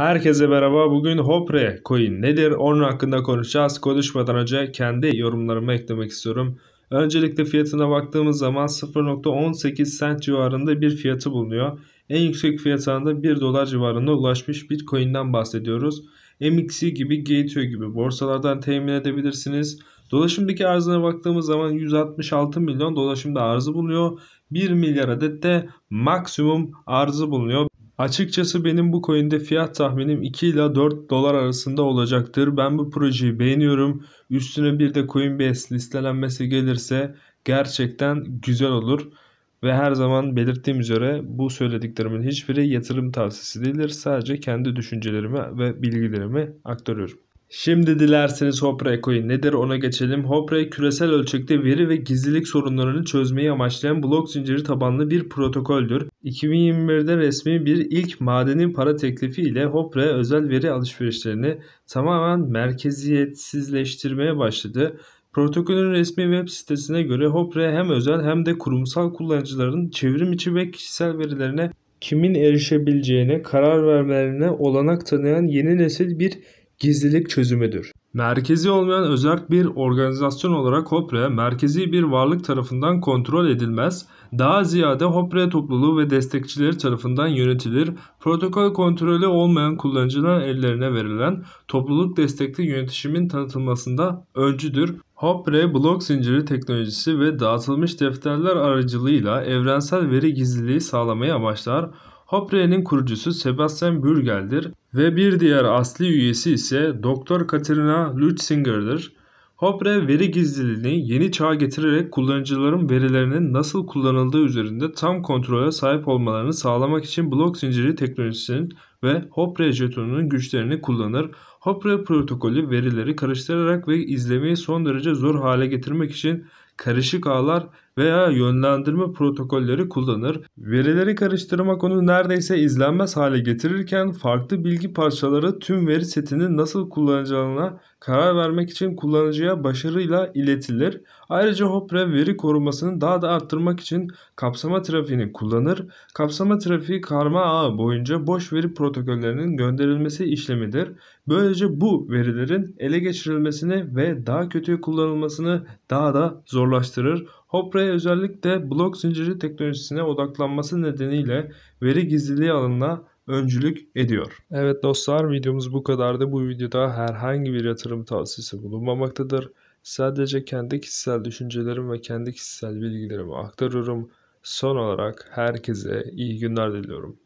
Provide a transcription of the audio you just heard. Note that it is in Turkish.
Herkese merhaba. Bugün Hopre Coin nedir? Onun hakkında konuşacağız. Konuşmadan önce kendi yorumlarımı eklemek istiyorum. Öncelikle fiyatına baktığımız zaman 0.18 cent civarında bir fiyatı bulunuyor. En yüksek fiyatında 1 dolar civarında ulaşmış bir Bitcoin'den bahsediyoruz. MXC gibi, Gateway gibi borsalardan temin edebilirsiniz. Dolaşımdaki arzına baktığımız zaman 166 milyon dolaşımda arzı bulunuyor. 1 milyar adet de maksimum arzı bulunuyor. Açıkçası benim bu coin'de fiyat tahminim 2 ila 4 dolar arasında olacaktır. Ben bu projeyi beğeniyorum. Üstüne bir de Coinbase listelenmesi gelirse gerçekten güzel olur. Ve her zaman belirttiğim üzere bu söylediklerimin hiçbiri yatırım tavsiyesi değildir. Sadece kendi düşüncelerimi ve bilgilerimi aktarıyorum. Şimdi dilerseniz Hopre Coin nedir ona geçelim. Hopra küresel ölçekte veri ve gizlilik sorunlarını çözmeyi amaçlayan blok zinciri tabanlı bir protokoldür. 2021'de resmi bir ilk madenin para teklifi ile Hopre özel veri alışverişlerini tamamen merkeziyetsizleştirmeye başladı. Protokolün resmi web sitesine göre Hopra hem özel hem de kurumsal kullanıcıların çevrim içi ve kişisel verilerine kimin erişebileceğine karar vermelerine olanak tanıyan yeni nesil bir gizlilik çözümüdür. Merkezi olmayan özerk bir organizasyon olarak Hopre, merkezi bir varlık tarafından kontrol edilmez, daha ziyade Hopre topluluğu ve destekçileri tarafından yönetilir, protokol kontrolü olmayan kullanıcıların ellerine verilen topluluk destekli yönetişimin tanıtılmasında öncüdür. Hopre, blok zinciri teknolojisi ve dağıtılmış defterler aracılığıyla evrensel veri gizliliği sağlamayı amaçlar. Hopre'nin kurucusu Sebastian Bürgel'dir ve bir diğer asli üyesi ise Doktor Katerina Lutzinger'dir. Hopre veri gizliliğini yeni çağa getirerek kullanıcıların verilerinin nasıl kullanıldığı üzerinde tam kontrole sahip olmalarını sağlamak için blok zinciri teknolojisinin ve Hopre jetonunun güçlerini kullanır. Hopre protokolü verileri karıştırarak ve izlemeyi son derece zor hale getirmek için karışık ağlar veya yönlendirme protokolleri kullanır. Verileri karıştırmak onu neredeyse izlenmez hale getirirken farklı bilgi parçaları tüm veri setini nasıl kullanacağına karar vermek için kullanıcıya başarıyla iletilir. Ayrıca Hopre veri korumasını daha da arttırmak için kapsama trafiğini kullanır. Kapsama trafiği karma ağı boyunca boş veri protokollerinin gönderilmesi işlemidir. Böylece bu verilerin ele geçirilmesini ve daha kötüye kullanılmasını daha da zorlaştırır. Hopra'ya özellikle blok zinciri teknolojisine odaklanması nedeniyle veri gizliliği alanına öncülük ediyor. Evet dostlar videomuz bu kadardı. Bu videoda herhangi bir yatırım tavsiyesi bulunmamaktadır. Sadece kendi kişisel düşüncelerim ve kendi kişisel bilgilerimi aktarıyorum. Son olarak herkese iyi günler diliyorum.